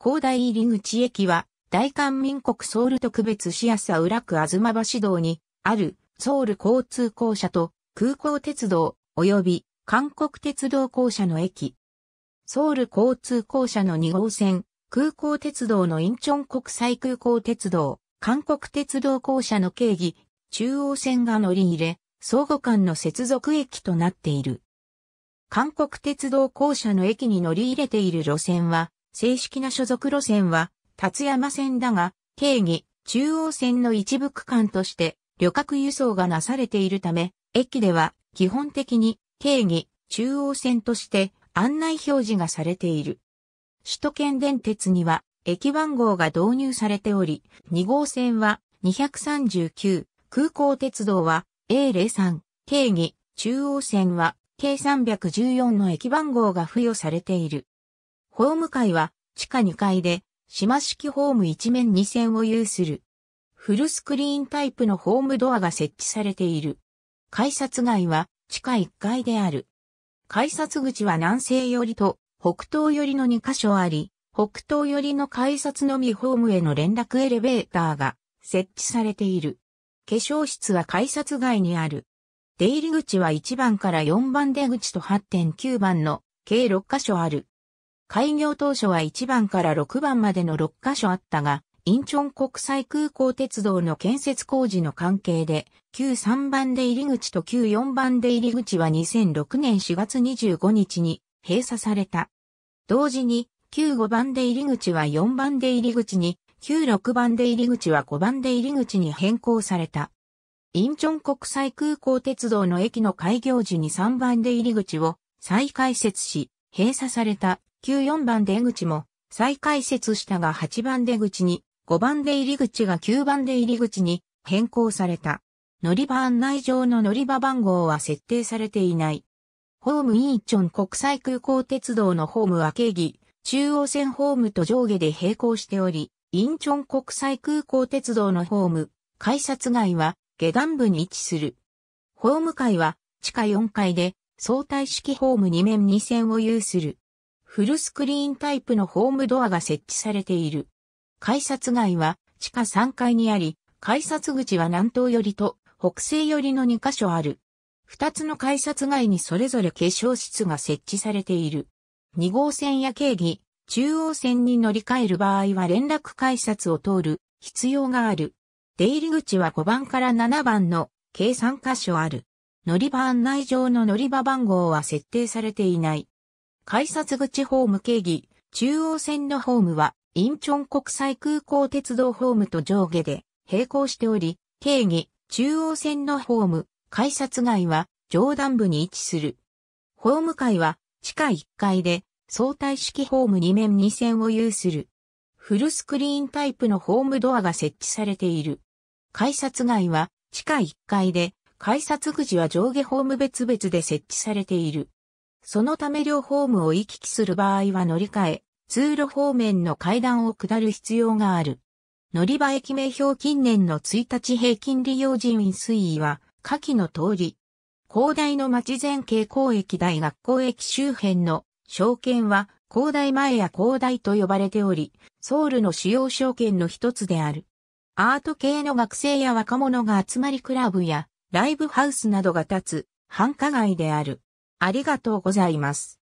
広大入口駅は、大韓民国ソウル特別市安浦区東橋道にあるソウル交通公社と空港鉄道及び韓国鉄道公社の駅。ソウル交通公社の2号線、空港鉄道のインチョン国際空港鉄道、韓国鉄道公社の経義、中央線が乗り入れ、相互間の接続駅となっている。韓国鉄道公社の駅に乗り入れている路線は、正式な所属路線は、達山線だが、京義、中央線の一部区間として、旅客輸送がなされているため、駅では、基本的に、京義、中央線として、案内表示がされている。首都圏電鉄には、駅番号が導入されており、2号線は239、空港鉄道は A03、京義、中央線は K314 の駅番号が付与されている。ホーム階は地下2階で、島式ホーム一面2線を有する。フルスクリーンタイプのホームドアが設置されている。改札街は地下1階である。改札口は南西寄りと北東寄りの2カ所あり、北東寄りの改札のみホームへの連絡エレベーターが設置されている。化粧室は改札外にある。出入り口は1番から4番出口と8.9番の計6カ所ある。開業当初は1番から6番までの6カ所あったが、インチョン国際空港鉄道の建設工事の関係で、旧3番出入り口と旧4番出入り口は2006年4月25日に閉鎖された。同時に、旧5番出入り口は4番出入り口に、旧6番出入り口は5番出入り口に変更された。インチョン国際空港鉄道の駅の開業時に3番出入り口を再開設し、閉鎖された9 4番出口も再開設したが8番出口に、5番出入り口が9番出入り口に変更された。乗り場案内上の乗り場番号は設定されていない。ホームインチョン国際空港鉄道のホームは経義、中央線ホームと上下で並行しており、インチョン国際空港鉄道のホーム、改札外は下段部に位置する。ホーム階は地下4階で相対式ホーム2面2線を有する。フルスクリーンタイプのホームドアが設置されている。改札街は地下3階にあり、改札口は南東寄りと北西寄りの2カ所ある。2つの改札街にそれぞれ化粧室が設置されている。2号線や京義、中央線に乗り換える場合は連絡改札を通る必要がある。出入り口は5番から7番の計3カ所ある。乗り場案内上の乗り場番号は設定されていない。改札口ホーム経儀、中央線のホームは、インチョン国際空港鉄道ホームと上下で並行しており、経儀、中央線のホーム、改札外は上段部に位置する。ホーム階は地下1階で相対式ホーム2面2線を有する。フルスクリーンタイプのホームドアが設置されている。改札外は地下1階で改札口は上下ホーム別々で設置されている。そのため両ホームを行き来する場合は乗り換え、通路方面の階段を下る必要がある。乗り場駅名標近年の1日平均利用人員推移は、下記の通り。広大の町前景公駅大学校駅周辺の証券は、広大前や広大と呼ばれており、ソウルの主要証券の一つである。アート系の学生や若者が集まりクラブやライブハウスなどが立つ繁華街である。ありがとうございます。